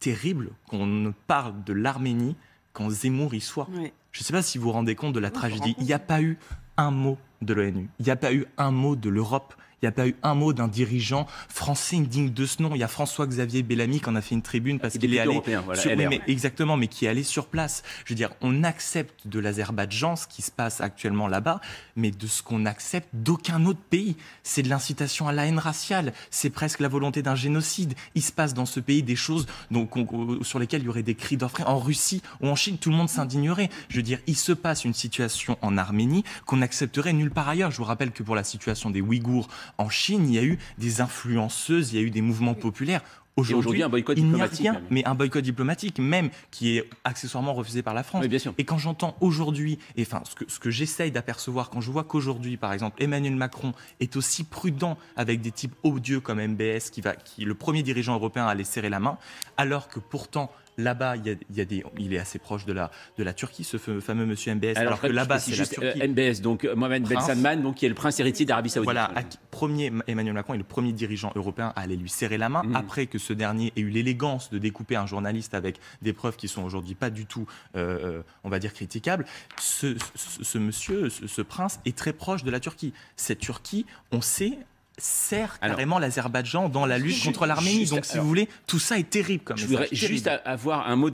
terrible qu'on ne parle de l'Arménie quand Zemmour y soit. Je ne sais pas si vous vous rendez compte de la tragédie. Il n'y a pas eu un mot de l'ONU. Il n'y a pas eu un mot de l'Europe. Il n'y a pas eu un mot d'un dirigeant français digne de ce nom. Il y a François-Xavier Bellamy qui en a fait une tribune parce qu'il est allé sur, exactement, mais qui est allé sur place. Je veux dire, on accepte de l'Azerbaïdjan ce qui se passe actuellement là-bas, mais de ce qu'on accepte d'aucun autre pays. C'est de l'incitation à la haine raciale. C'est presque la volonté d'un génocide. Il se passe dans ce pays des choses sur lesquelles il y aurait des cris d'orfraie. En Russie ou en Chine, tout le monde s'indignerait. Je veux dire, il se passe une situation en Arménie qu'on n'accepterait nulle part ailleurs. Je vous rappelle que pour la situation des Ouïghours en Chine, il y a eu des influenceuses, il y a eu des mouvements populaires Aujourd'hui, un boycott il diplomatique. n'y a rien, mais un boycott diplomatique, même qui est accessoirement refusé par la France. Et quand j'entends aujourd'hui, et enfin, ce que, ce que j'essaye d'apercevoir quand je vois qu'aujourd'hui, par exemple, Emmanuel Macron est aussi prudent avec des types odieux comme MBS, qui, va, qui est le premier dirigeant européen à les serrer la main, alors que pourtant, Là-bas, il, est assez proche de la, de la Turquie, ce fameux monsieur MBS. Alors, que là-bas, c'est la euh, MBS, donc euh, Mohamed Ben Salman, donc, qui est le prince héritier d'Arabie Saoudite. Voilà, Emmanuel Macron est le premier dirigeant européen à aller lui serrer la main, mmh. après que ce dernier ait eu l'élégance de découper un journaliste avec des preuves qui sont aujourd'hui pas du tout, euh, euh, on va dire, critiquables. Ce, monsieur, ce, prince est très proche de la Turquie. Cette Turquie, on sait sert carrément l'Azerbaïdjan dans la lutte contre l'Arménie. Donc, si vous voulez, tout ça est terrible. Comme je voudrais juste avoir un mot